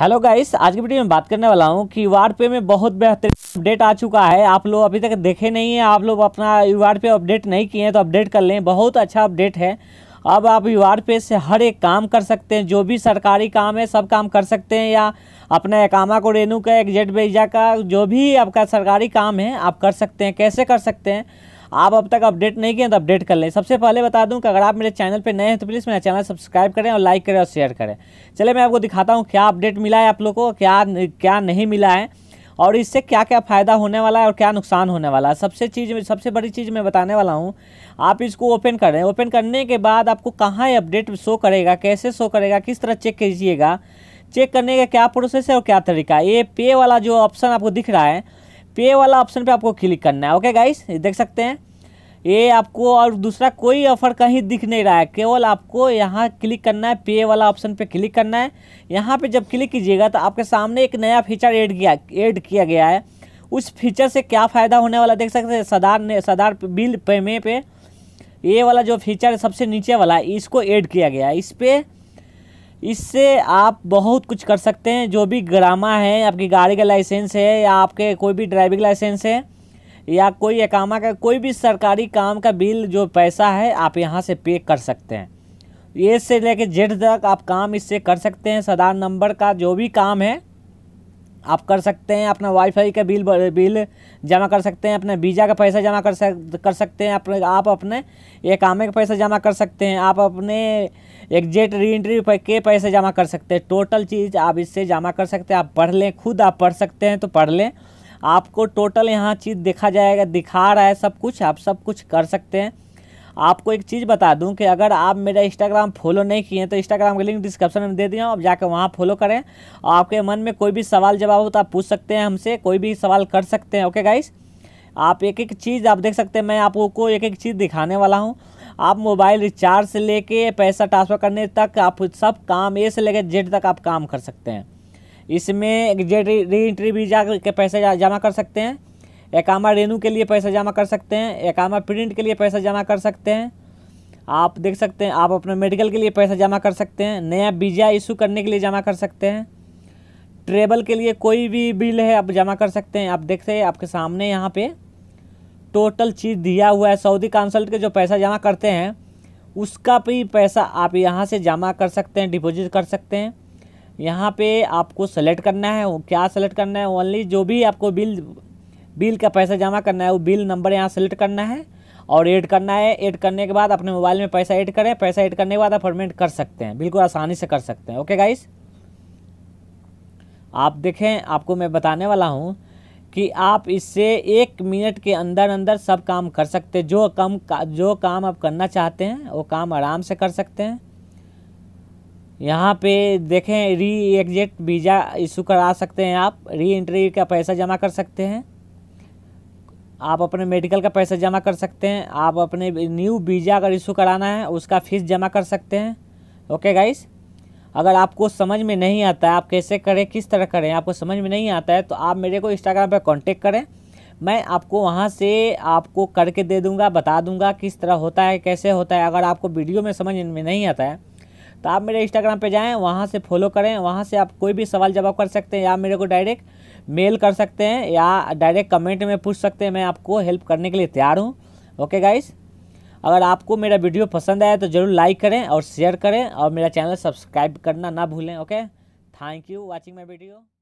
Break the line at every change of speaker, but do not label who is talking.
hello guys आज की video में बात करने वाला हूँ कि वार्ड पे में बहुत बेहतरीन अपडेट आ चुका है आप लोग अभी तक देखे नहीं हैं आप लोग अपना वार्ड पे अपडेट नहीं किए हैं तो अपडेट कर लें बहुत अच्छा अपडेट है अब आप वार्ड पे से हर एक काम कर सकते हैं जो भी सरकारी काम है सब काम कर सकते हैं या अपना एकामा को रेनू का जेट बेजा का जो भी आपका सरकारी काम है आप कर सकते हैं कैसे कर सकते हैं आप अब तक अपडेट नहीं किए तो अपडेट कर लें सबसे पहले बता दूं कि अगर आप मेरे चैनल पर नए हैं तो प्लीज़ मेरा चैनल सब्सक्राइब करें और लाइक करें और शेयर करें चले मैं आपको दिखाता हूँ क्या अपडेट मिला है आप लोग को क्या क्या नहीं मिला है और इससे क्या क्या फ़ायदा होने वाला है और क्या नुकसान होने वाला है सबसे चीज़ में सबसे बड़ी चीज़ मैं बताने वाला हूँ आप इसको ओपन करें ओपन करने के बाद आपको कहाँ अपडेट शो करेगा कैसे शो करेगा किस तरह चेक कीजिएगा चेक करने का क्या प्रोसेस है और क्या तरीका है ये पे वाला जो ऑप्शन आपको दिख रहा है पे वाला ऑप्शन पे आपको क्लिक करना है ओके गाइस देख सकते हैं ये आपको और दूसरा कोई ऑफर कहीं दिख नहीं रहा है केवल आपको यहाँ क्लिक करना है पे वाला ऑप्शन पे क्लिक करना है यहाँ पे जब क्लिक कीजिएगा तो आपके सामने एक नया फीचर ऐड किया ऐड किया गया है उस फीचर से क्या फ़ायदा होने वाला देख सकते हैं सदार ने सदार बिल पेमे पे ये वाला जो फीचर सबसे नीचे वाला है इसको ऐड किया गया है इस पर इससे आप बहुत कुछ कर सकते हैं जो भी ग्रामा है आपकी गाड़ी का लाइसेंस है या आपके कोई भी ड्राइविंग लाइसेंस है या कोई एकामा का कोई भी सरकारी काम का बिल जो पैसा है आप यहाँ से पे कर सकते हैं ए से लेकर जेड तक आप काम इससे कर सकते हैं सदार नंबर का जो भी काम है आप कर सकते हैं अपना वाईफाई का बिल बिल जमा कर सकते हैं अपना वीज़ा का पैसा जमा कर सक कर सकते हैं अपने आप अपने एक आमे का पैसा जमा कर सकते हैं आप अपने एग्जेट री एंट्री के पैसे जमा कर सकते हैं टोटल चीज़ आप इससे जमा कर सकते हैं आप पढ़ लें खुद आप पढ़ सकते हैं तो पढ़ लें आपको टोटल यहाँ चीज़ देखा जाएगा दिखा रहा है सब कुछ आप सब कुछ कर सकते हैं आपको एक चीज़ बता दूं कि अगर आप मेरा इंस्टाग्राम फॉलो नहीं किए हैं तो इंस्टाग्राम का लिंक डिस्क्रिप्शन में दे दिया हूँ आप जाकर वहाँ फॉलो करें और आपके मन में कोई भी सवाल जवाब हो तो आप पूछ सकते हैं हमसे कोई भी सवाल कर सकते हैं ओके गाइस आप एक एक चीज़ आप देख सकते हैं मैं आपको एक एक चीज़ दिखाने वाला हूँ आप मोबाइल रिचार्ज से लेके पैसा ट्रांसफ़र करने तक आप सब काम ए से लेकर जेड तक आप काम कर सकते हैं इसमें एग्जेट री एंट्री वीजा के पैसे जमा कर सकते हैं एकामा रेनू के लिए पैसा जमा कर सकते हैं एकामा प्रिंट के लिए पैसा जमा कर सकते हैं आप देख सकते हैं आप अपने मेडिकल के लिए पैसा जमा कर सकते हैं नया वीज़ा इशू करने के लिए जमा कर सकते हैं ट्रेवल के लिए कोई भी बिल है आप जमा कर सकते हैं आप देख सकते हैं आपके सामने यहाँ पे टोटल चीज़ दिया हुआ है सऊदी काउंसल्ट के जो पैसा जमा करते हैं उसका भी पैसा आप यहाँ से जमा कर सकते हैं डिपोज़िट कर सकते हैं यहाँ पे आपको सेलेक्ट करना है क्या सेलेक्ट करना है ओनली जो भी आपको बिल बिल का पैसा जमा करना है वो बिल नंबर यहाँ सेलेक्ट करना है और ऐड करना है ऐड करने के बाद अपने मोबाइल में पैसा ऐड करें पैसा ऐड करने के बाद आप पेमेंट कर सकते हैं बिल्कुल आसानी से कर सकते हैं ओके गाइस आप देखें आपको मैं बताने वाला हूँ कि आप इससे एक मिनट के अंदर अंदर सब काम कर सकते हैं जो कम का, जो काम आप करना चाहते हैं वो काम आराम से कर सकते हैं यहाँ पे देखें री एग्जिट वीज़ा इशू करा सकते हैं आप री एंट्री का पैसा जमा कर सकते हैं आप अपने मेडिकल का पैसा जमा कर सकते हैं आप अपने न्यू वीज़ा अगर इशू कराना है उसका फ़ीस जमा कर सकते हैं ओके गाइस अगर आपको समझ में नहीं आता है आप कैसे करें किस तरह करें आपको समझ में नहीं आता है तो आप मेरे को इंस्टाग्राम पर कॉन्टेक्ट करें मैं आपको वहाँ से आपको करके दे दूँगा बता दूँगा किस तरह होता है कैसे होता है अगर आपको वीडियो में समझ में नहीं आता है तो आप मेरे इंस्टाग्राम पे जाएं वहाँ से फॉलो करें वहाँ से आप कोई भी सवाल जवाब कर सकते हैं या मेरे को डायरेक्ट मेल कर सकते हैं या डायरेक्ट कमेंट में पूछ सकते हैं मैं आपको हेल्प करने के लिए तैयार हूँ ओके गाइस अगर आपको मेरा वीडियो पसंद आया तो ज़रूर लाइक करें और शेयर करें और मेरा चैनल सब्सक्राइब करना ना भूलें okay thank you watching my video